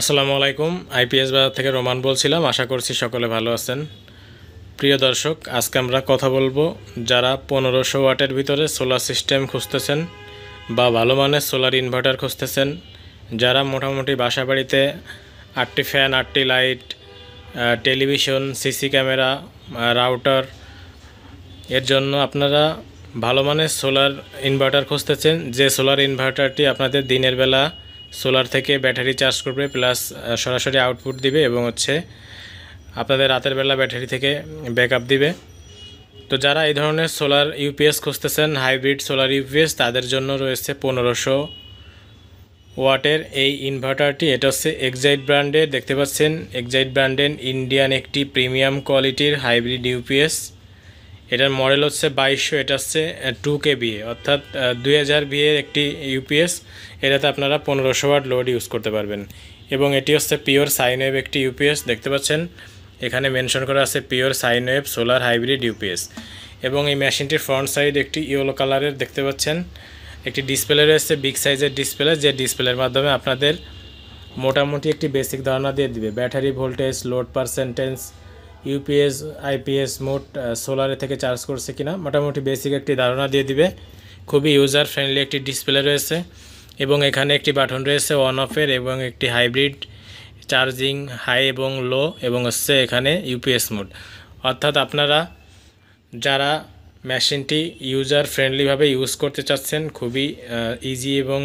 আসসালামু আলাইকুম আইপিএস বাজার থেকে রোমান বলছিলাম আশা করছি সকলে ভালো আছেন প্রিয় দর্শক আজকে আমরা কথা বলবো যারা পনেরোশো ওয়াটের ভিতরে সোলার সিস্টেম খুঁজতেছেন বা ভালো মানের সোলার ইনভার্টার খুঁজতেছেন যারা মোটামুটি বাসা বাড়িতে আটটি ফ্যান আটটি light television CC camera router এর জন্য আপনারা ভালো মানের সোলার ইনভার্টার খুঁজতেছেন যে সোলার ইনভার্টারটি আপনাদের দিনের বেলা সোলার থেকে ব্যাটারি চার্জ করবে প্লাস সরাসরি আউটপুট দিবে এবং হচ্ছে আপনাদের রাতের বেলা ব্যাটারি থেকে ব্যাকআপ দিবে তো যারা এই ধরনের সোলার ইউপিএস খুঁজতেছেন হাইব্রিড সোলার ইউপিএস তাদের জন্য রয়েছে পনেরোশো ওয়াটের এই ইনভার্টারটি এটা হচ্ছে এক্সাইট ব্র্যান্ডের দেখতে পাচ্ছেন এক্সাইট ব্র্যান্ডের ইন্ডিয়ান একটি প্রিমিয়াম কোয়ালিটির হাইব্রিড ইউপিএস এটার মডেল হচ্ছে বাইশশো এটা হচ্ছে টু কে বিএ অর্থাৎ দুই হাজার বিএর একটি ইউপিএস এটাতে আপনারা পনেরোশো ওয়াট লোড ইউজ করতে পারবেন এবং এটি হচ্ছে পিওর সাইন ওয়েভ একটি ইউপিএস দেখতে পাচ্ছেন এখানে মেনশন করা আছে pure sine wave solar hybrid UPS এবং এই মেশিনটির ফ্রন্ট সাইড একটি ইয়েলো কালারের দেখতে পাচ্ছেন একটি ডিসপ্লে রয়েছে বিগ সাইজের ডিসপ্লে যে ডিসপ্লের মাধ্যমে আপনাদের মোটামুটি একটি বেসিক ধারণা দিয়ে দিবে battery voltage load percentage UPS IPS মোট সোলারে থেকে চার্জ করছে কিনা মোটামুটি বেসিক একটি ধারণা দিয়ে দিবে খুবই ইউজার ফ্রেন্ডলি একটি ডিসপ্লে রয়েছে এবং এখানে একটি বাটন রয়েছে ওয়ান অফের এবং একটি হাইব্রিড চার্জিং হাই এবং লো এবং হচ্ছে এখানে ইউপিএস মোড অর্থাৎ আপনারা যারা মেশিনটি ইউজার ফ্রেন্ডলিভাবে ইউজ করতে চাচ্ছেন খুবই ইজি এবং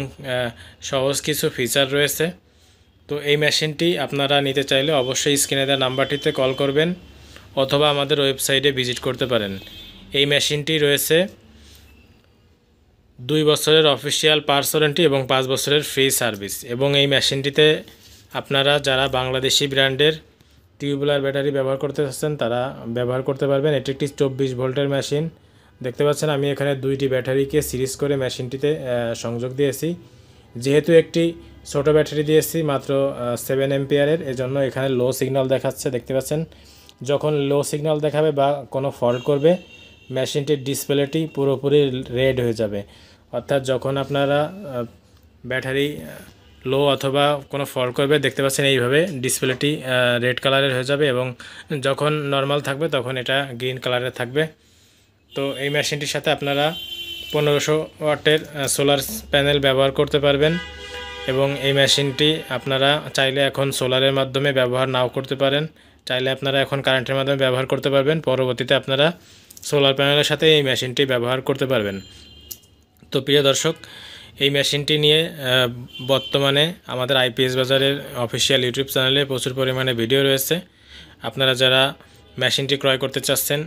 সহজ কিছু ফিচার রয়েছে তো এই মেশিনটি আপনারা নিতে চাইলে অবশ্যই স্ক্রিনে দেওয়া নাম্বারটিতে কল করবেন অথবা আমাদের ওয়েবসাইটে ভিজিট করতে পারেন এই মেশিনটি রয়েছে দুই বছরের অফিসিয়াল পার্স ওয়ারেন্টি এবং পাঁচ বছরের ফ্রি সার্ভিস এবং এই মেশিনটিতে আপনারা যারা বাংলাদেশি ব্র্যান্ডের টিউবলার ব্যাটারি ব্যবহার করতে চাচ্ছেন তারা ব্যবহার করতে পারবেন এটি একটি চব্বিশ ভোল্টের মেশিন দেখতে পাচ্ছেন আমি এখানে দুইটি ব্যাটারিকে সিরিজ করে মেশিনটিতে সংযোগ দিয়েছি যেহেতু একটি ছোটো ব্যাটারি দিয়েছি মাত্র সেভেন এমপিয়ারের এজন্য এখানে লো সিগন্যাল দেখাচ্ছে দেখতে পাচ্ছেন যখন লো সিগন্যাল দেখাবে বা কোনো ফল্ট করবে মেশিনটির ডিসপ্লেটি পুরোপুরি রেড হয়ে যাবে অর্থাৎ যখন আপনারা ব্যাটারি লো অথবা কোনো ফল করবে দেখতে পাচ্ছেন এইভাবে ডিসপ্লেটি রেড কালারের হয়ে যাবে এবং যখন নর্মাল থাকবে তখন এটা গ্রিন কালারের থাকবে তো এই মেশিনটির সাথে আপনারা পনেরোশো ওয়াটের সোলার প্যানেল ব্যবহার করতে পারবেন এবং এই মেশিনটি আপনারা চাইলে এখন সোলারের মাধ্যমে ব্যবহার নাও করতে পারেন চাইলে আপনারা এখন কারেন্টের মাধ্যমে ব্যবহার করতে পারবেন পরবর্তীতে আপনারা সোলার প্যানেলের সাথে এই মেশিনটি ব্যবহার করতে পারবেন তো প্রিয় দর্শক এই মেশিনটি নিয়ে বর্তমানে আমাদের আইপিএস বাজারের অফিসিয়াল ইউটিউব চ্যানেলে প্রচুর পরিমাণে ভিডিও রয়েছে আপনারা যারা মেশিনটি ক্রয় করতে চাচ্ছেন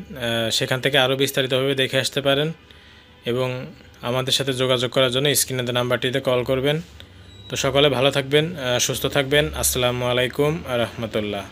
সেখান থেকে আরও বিস্তারিতভাবে দেখে আসতে পারেন এবং আমাদের সাথে যোগাযোগ করার জন্য স্ক্রিনের নাম্বারটিতে কল করবেন তো সকলে ভালো থাকবেন সুস্থ থাকবেন আসসালামু আলাইকুম রহমতুল্লাহ